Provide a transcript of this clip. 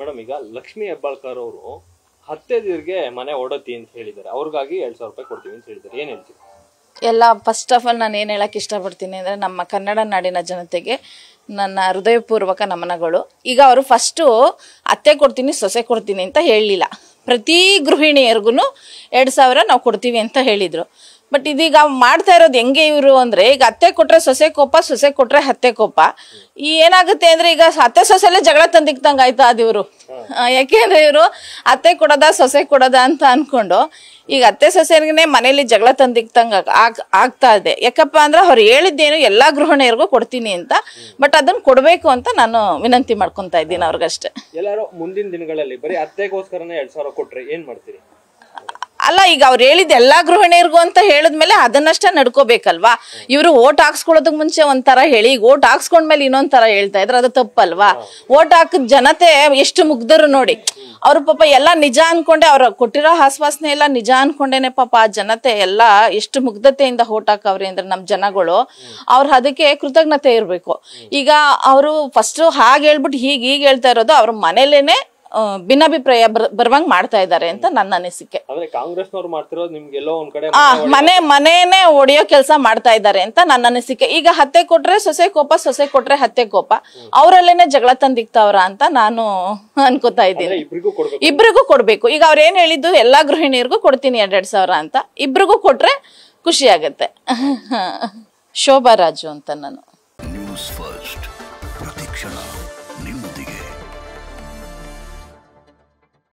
madam ಈಗ ಲಕ್ಷ್ಮಿ ಹೆಬ್ಬಾಳ್ಕರ್ ಅವರು ಹತ್ತೈದಿರ್ಗೆ ಮನೆ ಓಡತಿ ಅಂತ ಹೇಳಿದ್ದಾರೆ ಅವ್ರಿಗಾಗಿ ಎರಡ್ ಸಾವಿರ ರೂಪಾಯಿ ಕೊಡ್ತೀವಿ ಅಂತ ಹೇಳಿದ್ದಾರೆ ಏನ್ ಹೇಳ್ತೀವಿ ಎಲ್ಲ ಫಸ್ಟ್ ಆಫ್ ಆಲ್ ನಾನು ಏನು ಹೇಳಕ್ಕೆ ಇಷ್ಟಪಡ್ತೀನಿ ಅಂದರೆ ನಮ್ಮ ಕನ್ನಡ ನಾಡಿನ ಜನತೆಗೆ ನನ್ನ ಹೃದಯಪೂರ್ವಕ ನಮನಗಳು ಈಗ ಅವರು ಫಸ್ಟು ಅತ್ತೆ ಕೊಡ್ತೀನಿ ಸೊಸೆ ಕೊಡ್ತೀನಿ ಅಂತ ಹೇಳಲಿಲ್ಲ ಪ್ರತಿ ಗೃಹಿಣಿಯರಿಗೂ ಎರಡು ಸಾವಿರ ನಾವು ಕೊಡ್ತೀವಿ ಅಂತ ಹೇಳಿದರು ಬಟ್ ಇದೀಗ ಮಾಡ್ತಾ ಇರೋದು ಹೆಂಗೆ ಇವರು ಅಂದ್ರೆ ಈಗ ಅತ್ತೆ ಕೊಟ್ರೆ ಸೊಸೆ ಕೋಪ ಸೊಸೆ ಕೊಟ್ರೆ ಹತ್ತೆ ಕೋಪ ಈ ಏನಾಗುತ್ತೆ ಅಂದ್ರೆ ಈಗ ಅತ್ತೆ ಸೊಸೆಲೆ ಜಗಳ ತಂದಿಕ್ತಂಗ ಆಯ್ತು ಯಾಕೆ ಯಾಕೆಂದ್ರೆ ಇವರು ಅತ್ತೆ ಕೊಡೋದ ಸೊಸೆ ಕೊಡೋದ ಅಂತ ಅನ್ಕೊಂಡು ಈಗ ಅತ್ತೆ ಸೊಸೆಗೆ ಮನೇಲಿ ಜಗಳ ತಂದಿಕ್ತಂಗ ತಂಗ ಆಗ್ತಾ ಇದೆ ಯಾಕಪ್ಪ ಅಂದ್ರೆ ಅವ್ರು ಹೇಳಿದ್ದೇನು ಎಲ್ಲಾ ಗೃಹಿಣಿಯರಿಗೂ ಕೊಡ್ತೀನಿ ಅಂತ ಬಟ್ ಅದನ್ನ ಕೊಡ್ಬೇಕು ಅಂತ ನಾನು ವಿನಂತಿ ಮಾಡ್ಕೊಂತ ಇದ್ದೀನಿ ಅವ್ರಿಗಷ್ಟೇ ಎಲ್ಲರೂ ಮುಂದಿನ ದಿನಗಳಲ್ಲಿ ಬರೀ ಅತ್ತೆಗೋಸ್ಕರನೇ ಏನ್ ಮಾಡ್ತೀರಿ ಅಲ್ಲ ಈಗ ಅವ್ರು ಹೇಳಿದ ಎಲ್ಲಾ ಗೃಹಿಣಿಯರ್ಗು ಅಂತ ಹೇಳಿದ್ಮೇಲೆ ಅದನ್ನಷ್ಟೇ ನಡ್ಕೋಬೇಕಲ್ವಾ ಇವರು ಓಟ್ ಹಾಕ್ಸ್ಕೊಳ್ಳೋದಕ್ ಮುಂಚೆ ಒಂಥರ ಹೇಳಿ ಈಗ ಓಟ್ ಹಾಕ್ಸ್ಕೊಂಡ್ಮೇಲೆ ಇನ್ನೊಂದ್ ತರ ಹೇಳ್ತಾ ಇದ್ರು ಅದು ತಪ್ಪಲ್ವಾ ಓಟ್ ಹಾಕಿದ ಜನತೆ ಎಷ್ಟು ಮುಗ್ದರು ನೋಡಿ ಅವ್ರ ಪಾಪ ಎಲ್ಲ ನಿಜ ಅನ್ಕೊಂಡೆ ಅವ್ರ ಕೊಟ್ಟಿರೋ ಆಶ್ವಾಸನೆ ಎಲ್ಲ ನಿಜ ಅನ್ಕೊಂಡೇನೆ ಪಾಪ ಆ ಜನತೆ ಎಲ್ಲ ಎಷ್ಟು ಮುಗ್ಧತೆಯಿಂದ ಓಟ್ ಹಾಕವ್ರಿ ಅಂದ್ರೆ ನಮ್ ಜನಗಳು ಅವ್ರ ಅದಕ್ಕೆ ಕೃತಜ್ಞತೆ ಇರಬೇಕು ಈಗ ಅವರು ಫಸ್ಟ್ ಹಾಗೆ ಹೇಳ್ಬಿಟ್ಟು ಹೀಗೆ ಹೀಗೆ ಹೇಳ್ತಾ ಇರೋದು ಅವ್ರ ಮನೇಲೇನೆ ಭಿನ್ನಾಭಿಪ್ರಾಯ ಬರುವಂಗ್ ಮಾಡ್ತಾ ಇದ್ದಾರೆ ಅಂತ ನನ್ನ ಅನಿಸಿಕೆ ಮನೆ ಮನೆನೇ ಒಡೆಯೋ ಕೆಲಸ ಮಾಡ್ತಾ ಇದ್ದಾರೆ ಅಂತ ನನ್ನ ಅನಿಸಿಕೆ ಈಗ ಹತ್ತೆ ಕೊಟ್ರೆ ಸೊಸೆ ಕೋಪ ಸೊಸೆ ಕೊಟ್ರೆ ಹತ್ತೆ ಕೋಪ ಅವರಲ್ಲೇನೆ ಜಗಳ ತಂದಿಕ್ತಾವ್ರ ಅಂತ ನಾನು ಅನ್ಕೋತಾ ಇದ್ದೀನಿ ಇಬ್ರಿಗೂ ಕೊಡ್ಬೇಕು ಈಗ ಅವ್ರ ಏನ್ ಹೇಳಿದ್ದು ಎಲ್ಲಾ ಗೃಹಿಣಿಯರಿಗೂ ಕೊಡ್ತೀನಿ ಎರಡ್ ಸಾವಿರ ಅಂತ ಇಬ್ರಿಗೂ ಕೊಟ್ರೆ ಖುಷಿ ಆಗತ್ತೆ ಶೋಭಾ ರಾಜು ಅಂತ ನಾನು ನ್ಯೂಸ್ ಫಸ್ಟ್ ಕ್ಷಣ ನಿಮ್ಮೊಂದಿಗೆ